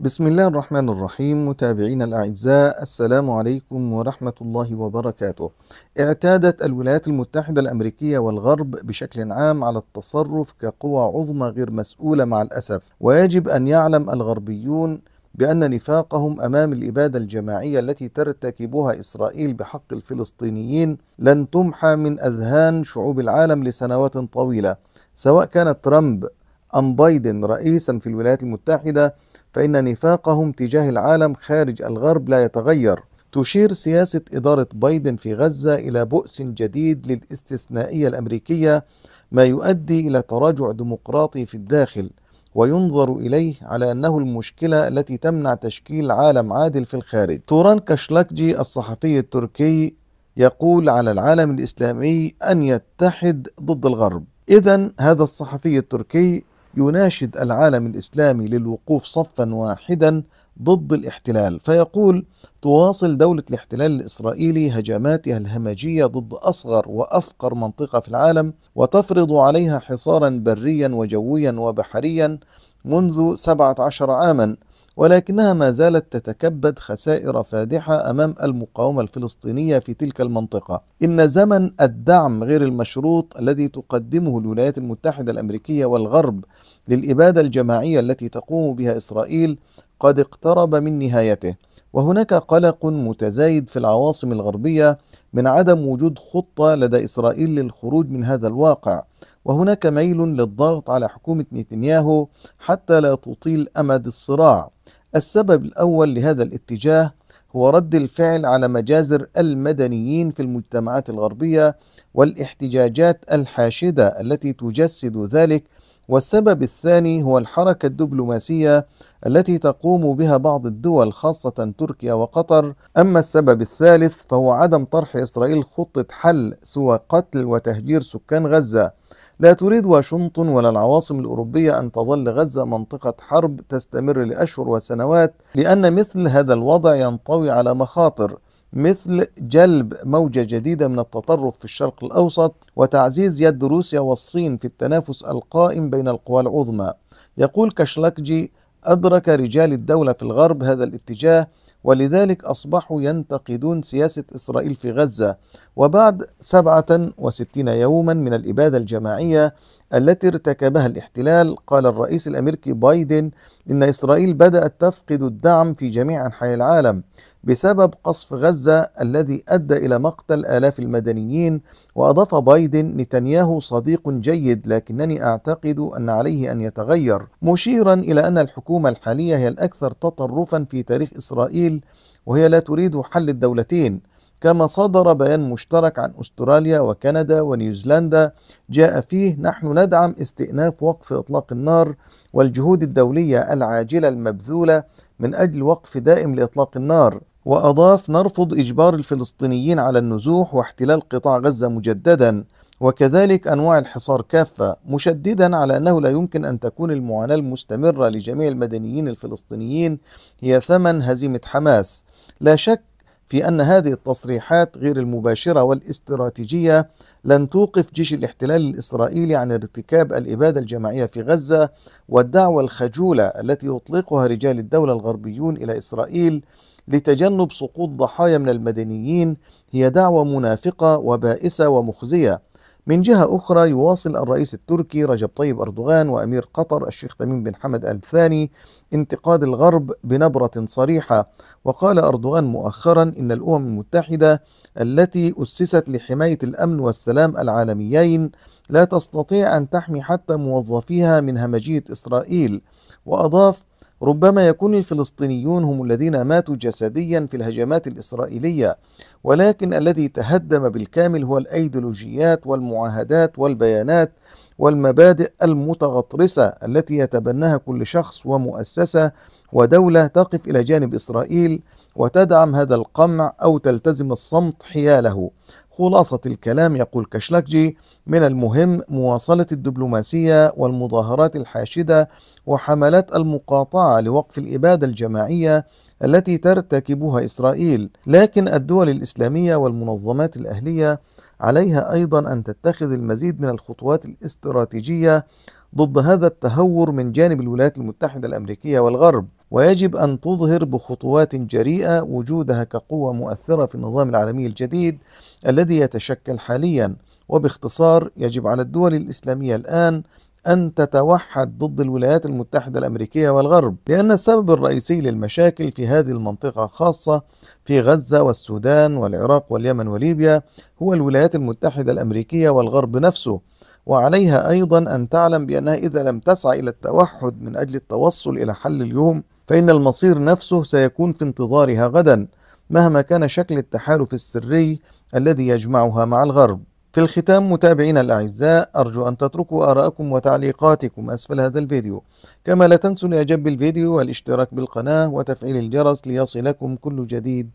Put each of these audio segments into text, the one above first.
بسم الله الرحمن الرحيم متابعينا الأعزاء السلام عليكم ورحمة الله وبركاته اعتادت الولايات المتحدة الأمريكية والغرب بشكل عام على التصرف كقوى عظمى غير مسؤولة مع الأسف ويجب أن يعلم الغربيون بأن نفاقهم أمام الإبادة الجماعية التي ترتكبها إسرائيل بحق الفلسطينيين لن تمحى من أذهان شعوب العالم لسنوات طويلة سواء كان ترامب أم بايدن رئيسا في الولايات المتحدة فإن نفاقهم تجاه العالم خارج الغرب لا يتغير تشير سياسة إدارة بايدن في غزة إلى بؤس جديد للاستثنائية الأمريكية ما يؤدي إلى تراجع ديمقراطي في الداخل وينظر إليه على أنه المشكلة التي تمنع تشكيل عالم عادل في الخارج توران كشلاكجي الصحفي التركي يقول على العالم الإسلامي أن يتحد ضد الغرب إذا هذا الصحفي التركي يناشد العالم الاسلامي للوقوف صفا واحدا ضد الاحتلال فيقول تواصل دولة الاحتلال الإسرائيلي هجماتها الهمجية ضد أصغر وأفقر منطقة في العالم وتفرض عليها حصارا بريا وجويا وبحريا منذ 17 عاما ولكنها ما زالت تتكبد خسائر فادحة أمام المقاومة الفلسطينية في تلك المنطقة إن زمن الدعم غير المشروط الذي تقدمه الولايات المتحدة الأمريكية والغرب للإبادة الجماعية التي تقوم بها إسرائيل قد اقترب من نهايته وهناك قلق متزايد في العواصم الغربية من عدم وجود خطة لدى إسرائيل للخروج من هذا الواقع وهناك ميل للضغط على حكومة نتنياهو حتى لا تطيل أمد الصراع السبب الأول لهذا الاتجاه هو رد الفعل على مجازر المدنيين في المجتمعات الغربية والاحتجاجات الحاشدة التي تجسد ذلك والسبب الثاني هو الحركة الدبلوماسية التي تقوم بها بعض الدول خاصة تركيا وقطر، أما السبب الثالث فهو عدم طرح إسرائيل خطة حل سوى قتل وتهجير سكان غزة، لا تريد واشنطن ولا العواصم الأوروبية أن تظل غزة منطقة حرب تستمر لأشهر وسنوات لأن مثل هذا الوضع ينطوي على مخاطر مثل جلب موجة جديدة من التطرف في الشرق الأوسط وتعزيز يد روسيا والصين في التنافس القائم بين القوى العظمى يقول كشلكجي أدرك رجال الدولة في الغرب هذا الاتجاه ولذلك أصبحوا ينتقدون سياسة إسرائيل في غزة وبعد 67 يوما من الإبادة الجماعية التي ارتكبها الاحتلال قال الرئيس الأمريكي بايدن إن إسرائيل بدأت تفقد الدعم في جميع أنحاء العالم بسبب قصف غزة الذي أدى إلى مقتل آلاف المدنيين وأضاف بايدن نتنياهو صديق جيد لكنني أعتقد أن عليه أن يتغير مشيرا إلى أن الحكومة الحالية هي الأكثر تطرفا في تاريخ إسرائيل وهي لا تريد حل الدولتين كما صدر بيان مشترك عن استراليا وكندا ونيوزيلندا جاء فيه نحن ندعم استئناف وقف اطلاق النار والجهود الدوليه العاجله المبذوله من اجل وقف دائم لاطلاق النار واضاف نرفض اجبار الفلسطينيين على النزوح واحتلال قطاع غزه مجددا وكذلك أنواع الحصار كافة مشددا على أنه لا يمكن أن تكون المعاناة المستمرة لجميع المدنيين الفلسطينيين هي ثمن هزيمة حماس لا شك في أن هذه التصريحات غير المباشرة والاستراتيجية لن توقف جيش الاحتلال الإسرائيلي عن ارتكاب الإبادة الجماعية في غزة والدعوة الخجولة التي يطلقها رجال الدولة الغربيون إلى إسرائيل لتجنب سقوط ضحايا من المدنيين هي دعوة منافقة وبائسة ومخزية من جهة أخرى يواصل الرئيس التركي رجب طيب أردوغان وأمير قطر الشيخ تميم بن حمد آل ثاني انتقاد الغرب بنبرة صريحة وقال أردوغان مؤخرا إن الأمم المتحدة التي أسست لحماية الأمن والسلام العالميين لا تستطيع أن تحمي حتى موظفيها من همجية إسرائيل وأضاف ربما يكون الفلسطينيون هم الذين ماتوا جسديا في الهجمات الإسرائيلية ولكن الذي تهدم بالكامل هو الأيديولوجيات والمعاهدات والبيانات والمبادئ المتغطرسة التي يتبناها كل شخص ومؤسسة ودولة تقف إلى جانب إسرائيل وتدعم هذا القمع أو تلتزم الصمت حياله خلاصة الكلام يقول كشلاكجي من المهم مواصلة الدبلوماسية والمظاهرات الحاشدة وحملات المقاطعة لوقف الإبادة الجماعية التي ترتكبها إسرائيل، لكن الدول الإسلامية والمنظمات الأهلية عليها أيضا أن تتخذ المزيد من الخطوات الاستراتيجية ضد هذا التهور من جانب الولايات المتحدة الأمريكية والغرب ويجب أن تظهر بخطوات جريئة وجودها كقوة مؤثرة في النظام العالمي الجديد الذي يتشكل حاليا وباختصار يجب على الدول الإسلامية الآن أن تتوحد ضد الولايات المتحدة الأمريكية والغرب لأن السبب الرئيسي للمشاكل في هذه المنطقة خاصة في غزة والسودان والعراق واليمن وليبيا هو الولايات المتحدة الأمريكية والغرب نفسه وعليها أيضا أن تعلم بأنها إذا لم تسعى إلى التوحد من أجل التوصل إلى حل اليوم فإن المصير نفسه سيكون في انتظارها غدا مهما كان شكل التحالف السري الذي يجمعها مع الغرب في الختام متابعينا الأعزاء أرجو أن تتركوا آراءكم وتعليقاتكم أسفل هذا الفيديو كما لا تنسوا الإعجاب بالفيديو والاشتراك بالقناة وتفعيل الجرس ليصلكم كل جديد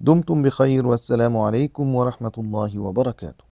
دمتم بخير والسلام عليكم ورحمة الله وبركاته